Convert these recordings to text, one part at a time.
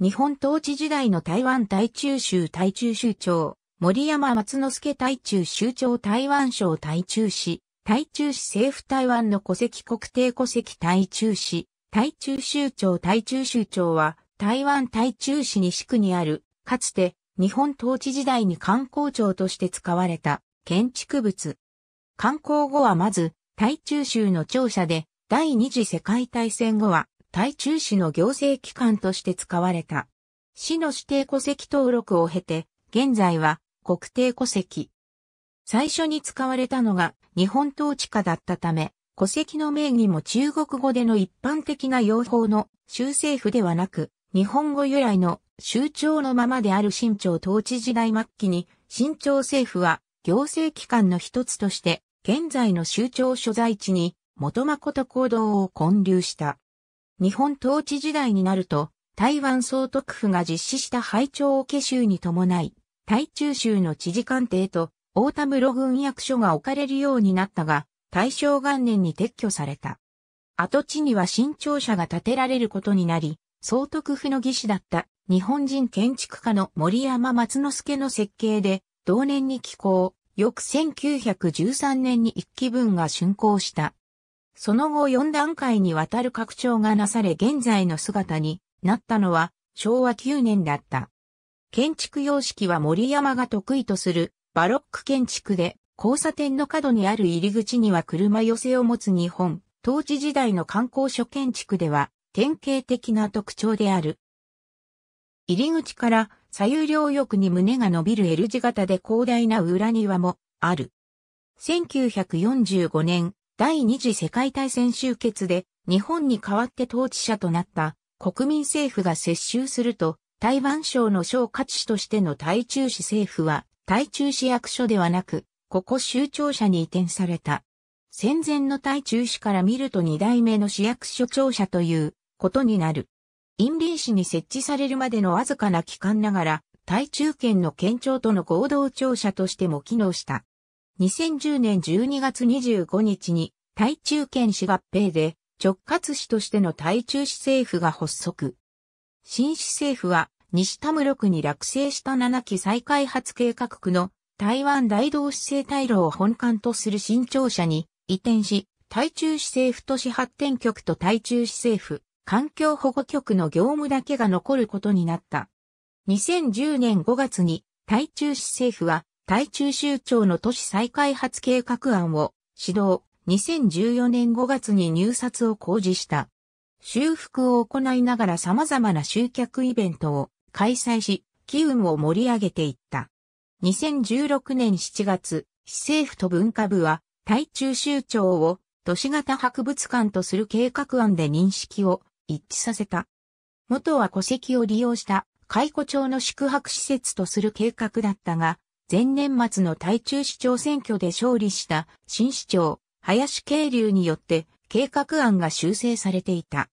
日本統治時代の台湾台中州台中州長、森山松之助台中州長台湾省台中市、台中市政府台湾の戸籍国定戸籍台中市、台中州長台中州長は、台湾台中市西区にある、かつて日本統治時代に観光庁として使われた建築物。観光後はまず、台中州の庁舎で、第二次世界大戦後は、台中市の行政機関として使われた。市の指定戸籍登録を経て、現在は国定戸籍。最初に使われたのが日本統治下だったため、戸籍の名義も中国語での一般的な用法の州政府ではなく、日本語由来の州庁のままである新朝統治時代末期に、新朝政府は行政機関の一つとして、現在の州庁所在地に元誠行動を建立した。日本統治時代になると、台湾総督府が実施した廃庁を下州に伴い、台中州の知事官邸と大田室郡役所が置かれるようになったが、大正元年に撤去された。跡地には新庁舎が建てられることになり、総督府の技師だった日本人建築家の森山松之助の設計で、同年に寄港、翌1913年に一期分が竣工した。その後4段階にわたる拡張がなされ現在の姿になったのは昭和9年だった。建築様式は森山が得意とするバロック建築で交差点の角にある入り口には車寄せを持つ日本、統治時代の観光所建築では典型的な特徴である。入り口から左右両翼に胸が伸びる L 字型で広大な裏庭もある。1945年、第二次世界大戦終結で日本に代わって統治者となった国民政府が接収すると、台湾省の省価値としての台中市政府は、台中市役所ではなく、ここ州庁舎に移転された。戦前の台中市から見ると二代目の市役所庁舎ということになる。陰林市に設置されるまでのわずかな期間ながら、台中県の県庁との合同庁舎としても機能した。2010年12月25日に台中県市合併で直轄市としての台中市政府が発足。新市政府は西田室区に落成した7期再開発計画区の台湾大同市政大路を本館とする新庁舎に移転し、台中市政府都市発展局と台中市政府環境保護局の業務だけが残ることになった。2010年5月に台中市政府は台中州庁の都市再開発計画案を指導、2014年5月に入札を公示した。修復を行いながら様々な集客イベントを開催し、機運を盛り上げていった。2016年7月、市政府と文化部は、対中州庁を都市型博物館とする計画案で認識を一致させた。元は戸籍を利用した解雇町の宿泊施設とする計画だったが、前年末の対中市長選挙で勝利した新市長林渓流によって計画案が修正されていた。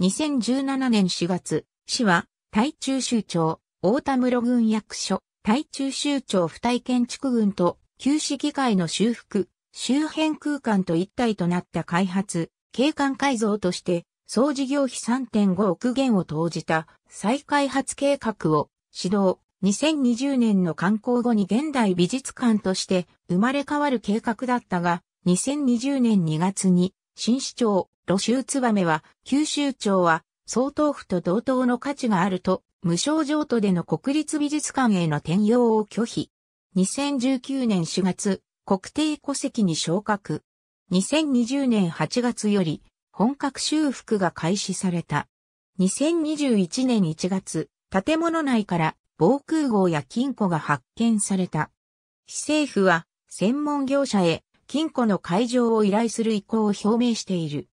2017年4月、市は、台中州庁、大田室郡役所、台中州庁不体建築群と、旧市議会の修復、周辺空間と一体となった開発、景観改造として、総事業費3.5億元を投じた再開発計画を指導、2020年の観光後に現代美術館として生まれ変わる計画だったが、2020年2月に、新市長、露州燕は、九州庁は、総統府と同等の価値があると、無償譲渡での国立美術館への転用を拒否。2019年4月、国定戸籍に昇格。2020年8月より、本格修復が開始された。2021年1月、建物内から防空壕や金庫が発見された。市政府は、専門業者へ金庫の会錠を依頼する意向を表明している。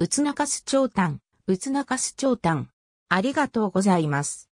宇都中洲長短、宇都中洲長短。ありがとうございます。